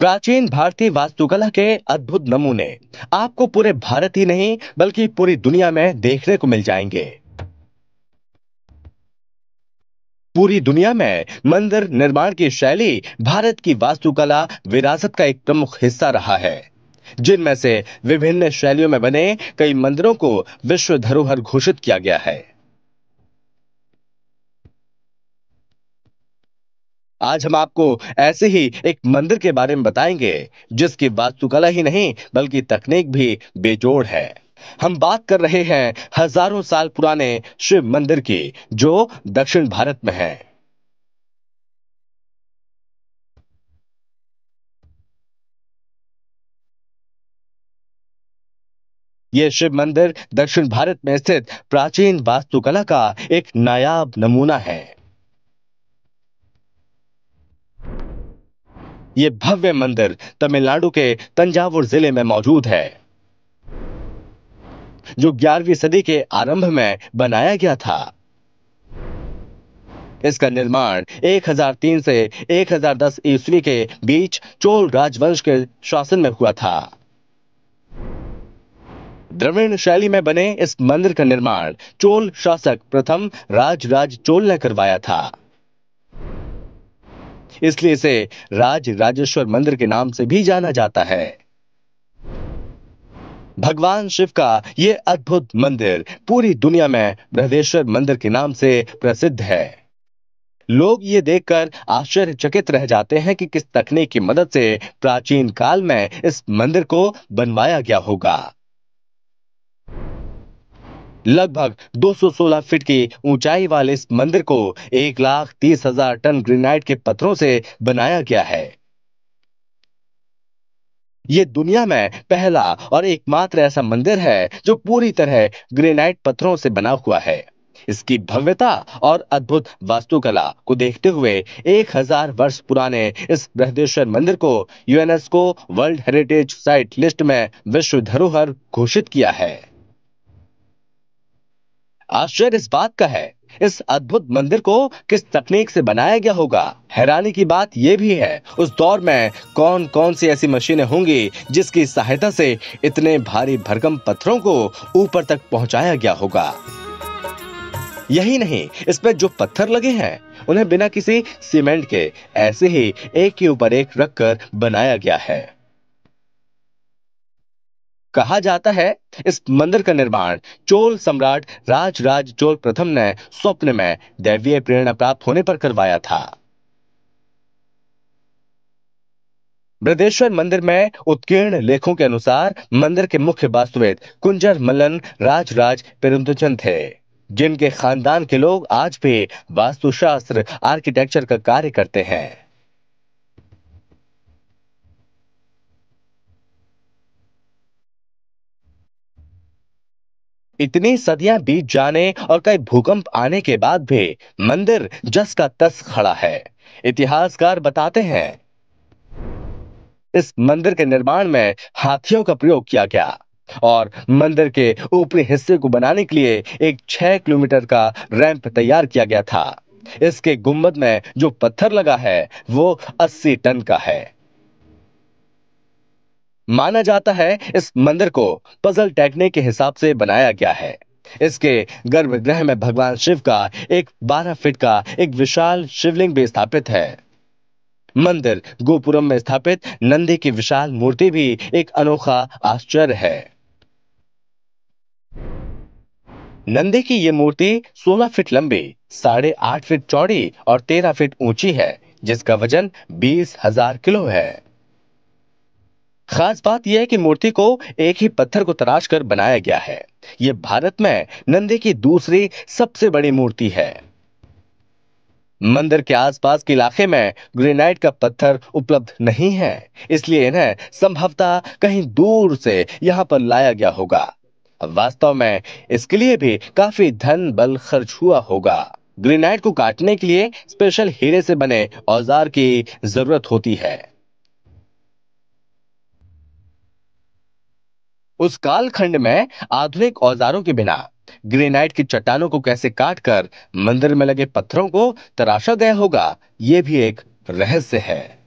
प्राचीन भारतीय वास्तुकला के अद्भुत नमूने आपको पूरे भारत ही नहीं बल्कि पूरी दुनिया में देखने को मिल जाएंगे पूरी दुनिया में मंदिर निर्माण की शैली भारत की वास्तुकला विरासत का एक प्रमुख हिस्सा रहा है जिनमें से विभिन्न शैलियों में बने कई मंदिरों को विश्व धरोहर घोषित किया गया है आज हम आपको ऐसे ही एक मंदिर के बारे में बताएंगे जिसकी वास्तुकला ही नहीं बल्कि तकनीक भी बेजोड़ है हम बात कर रहे हैं हजारों साल पुराने शिव मंदिर की जो दक्षिण भारत में है ये शिव मंदिर दक्षिण भारत में स्थित प्राचीन वास्तुकला का एक नायाब नमूना है ये भव्य मंदिर तमिलनाडु के तंजावुर जिले में मौजूद है जो 11वीं सदी के आरंभ में बनाया गया था इसका निर्माण 1003 से 1010 ईस्वी के बीच चोल राजवंश के शासन में हुआ था द्रविण शैली में बने इस मंदिर का निर्माण चोल शासक प्रथम राजराज चोल ने करवाया था इसलिए इसे राज राजेश्वर मंदिर के नाम से भी जाना जाता है भगवान शिव का यह अद्भुत मंदिर पूरी दुनिया में बृहदेश्वर मंदिर के नाम से प्रसिद्ध है लोग ये देखकर आश्चर्यचकित रह जाते हैं कि किस तकनीक की मदद से प्राचीन काल में इस मंदिर को बनवाया गया होगा लगभग 216 फीट की ऊंचाई वाले इस मंदिर को एक लाख तीस हजार टन ग्रेनाइट के पत्थरों से बनाया गया है ये दुनिया में पहला और एकमात्र ऐसा मंदिर है जो पूरी तरह ग्रेनाइट पत्थरों से बना हुआ है इसकी भव्यता और अद्भुत वास्तुकला को देखते हुए 1000 वर्ष पुराने इस बृहदेश्वर मंदिर को UNESCO world heritage site list में विश्व धरोहर घोषित किया है आश्चर्य इस बात का है इस अद्भुत मंदिर को किस तकनीक से बनाया गया होगा हैरानी की बात यह भी है उस दौर में कौन कौन सी ऐसी मशीनें होंगी जिसकी सहायता से इतने भारी भरकम पत्थरों को ऊपर तक पहुंचाया गया होगा यही नहीं इसमें जो पत्थर लगे हैं उन्हें बिना किसी सीमेंट के ऐसे ही एक के ऊपर एक रखकर बनाया गया है कहा जाता है इस मंदिर का निर्माण चोल सम्राट राजराज चोल प्रथम ने स्वप्न में दैवीय प्रेरणा प्राप्त होने पर करवाया था बृदेश्वर मंदिर में उत्कीर्ण लेखों के अनुसार मंदिर के मुख्य वास्तुवेद कुंजर मल्लन राजराज पेरुमचंद थे जिनके खानदान के लोग आज भी वास्तुशास्त्र आर्किटेक्चर का कार्य करते हैं इतनी सदियां बीत जाने और कई भूकंप आने के बाद भी मंदिर जस का तस खड़ा है इतिहासकार बताते हैं इस मंदिर के निर्माण में हाथियों का प्रयोग किया गया और मंदिर के ऊपरी हिस्से को बनाने के लिए एक छह किलोमीटर का रैंप तैयार किया गया था इसके गुम्बद में जो पत्थर लगा है वो अस्सी टन का है माना जाता है इस मंदिर को पजल टैगने के हिसाब से बनाया गया है इसके गर्भगृह में भगवान शिव का एक 12 फीट का एक विशाल शिवलिंग भी स्थापित है मंदिर गोपुरम में स्थापित नंदी की विशाल मूर्ति भी एक अनोखा आश्चर्य है नंदी की यह मूर्ति 16 फीट लंबी साढ़े आठ फीट चौड़ी और 13 फीट ऊंची है जिसका वजन बीस हजार किलो है खास बात यह है कि मूर्ति को एक ही पत्थर को तराश कर बनाया गया है यह भारत में नंदे की दूसरी सबसे बड़ी मूर्ति है मंदिर के आसपास के इलाके में ग्रेनाइट का पत्थर उपलब्ध नहीं है इसलिए इन्हें संभवतः कहीं दूर से यहाँ पर लाया गया होगा वास्तव में इसके लिए भी काफी धन बल खर्च हुआ होगा ग्रेनाइट को काटने के लिए स्पेशल हीरे से बने औजार की जरूरत होती है उस कालखंड में आधुनिक औजारों के बिना ग्रेनाइट की चट्टानों को कैसे काट कर मंदिर में लगे पत्थरों को तराशा गया होगा ये भी एक रहस्य है